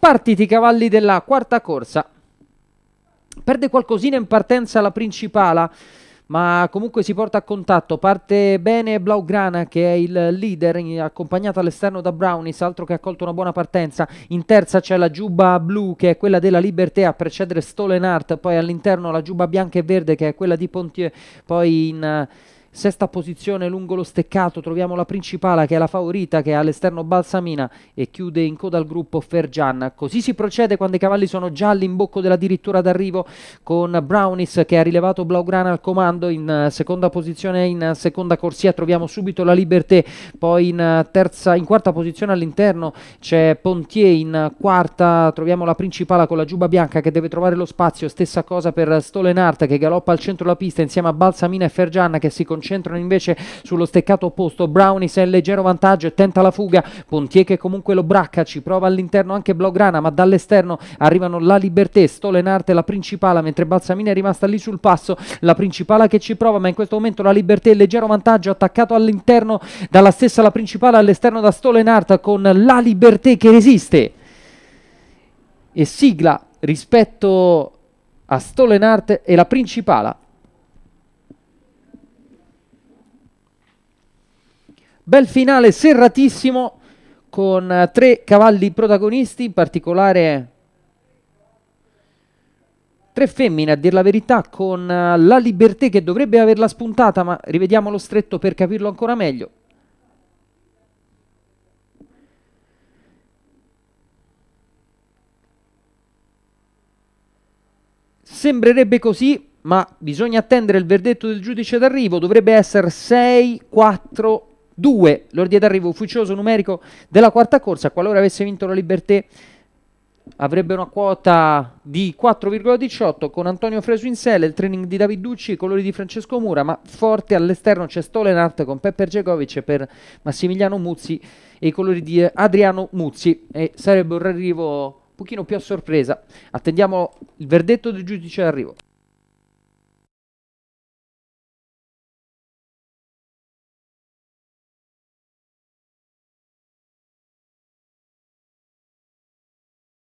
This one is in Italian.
Partiti i cavalli della quarta corsa. Perde qualcosina in partenza la principale, ma comunque si porta a contatto. Parte bene Blaugrana che è il leader, accompagnato all'esterno da Brownies, altro che ha colto una buona partenza. In terza c'è la giubba blu che è quella della Liberté a precedere Stolen Art, poi all'interno la giubba bianca e verde che è quella di Pontier, poi in... Uh, Sesta posizione lungo lo steccato troviamo la principale che è la favorita che è all'esterno Balsamina e chiude in coda al gruppo Fergian. Così si procede quando i cavalli sono già all'imbocco della dirittura d'arrivo con Brownis che ha rilevato Blaugrana al comando in eh, seconda posizione in eh, seconda corsia troviamo subito la Liberté, poi in, eh, terza, in quarta posizione all'interno c'è Pontier, in quarta troviamo la principale con la giuba bianca che deve trovare lo spazio, stessa cosa per Stolenart che galoppa al centro la pista insieme a Balsamina e Fergian che si concentrano concentrano invece sullo steccato opposto. Brownies è in leggero vantaggio e tenta la fuga. Pontier che comunque lo bracca, ci prova all'interno anche Blaugrana, ma dall'esterno arrivano la Liberté, Stolenarte la principala, mentre Balsamina è rimasta lì sul passo. La principala che ci prova, ma in questo momento la Liberté è in leggero vantaggio, attaccato all'interno dalla stessa la principale, all'esterno da Stolenart con la Liberté che resiste. E sigla rispetto a Stolenart e la principala Bel finale serratissimo con eh, tre cavalli protagonisti, in particolare tre femmine a dir la verità con eh, la Liberté che dovrebbe averla spuntata, ma rivediamo lo stretto per capirlo ancora meglio. Sembrerebbe così, ma bisogna attendere il verdetto del giudice d'arrivo, dovrebbe essere 6, 4, 2. L'ordine d'arrivo ufficioso numerico della quarta corsa, qualora avesse vinto la Liberté, avrebbe una quota di 4,18 con Antonio Fresu in sella, il training di David Ducci i colori di Francesco Mura, ma forte all'esterno c'è Stolenart con Pepper Gegovic per Massimiliano Muzzi e i colori di Adriano Muzzi e sarebbe un arrivo un pochino più a sorpresa. Attendiamo il verdetto del giudice d'arrivo.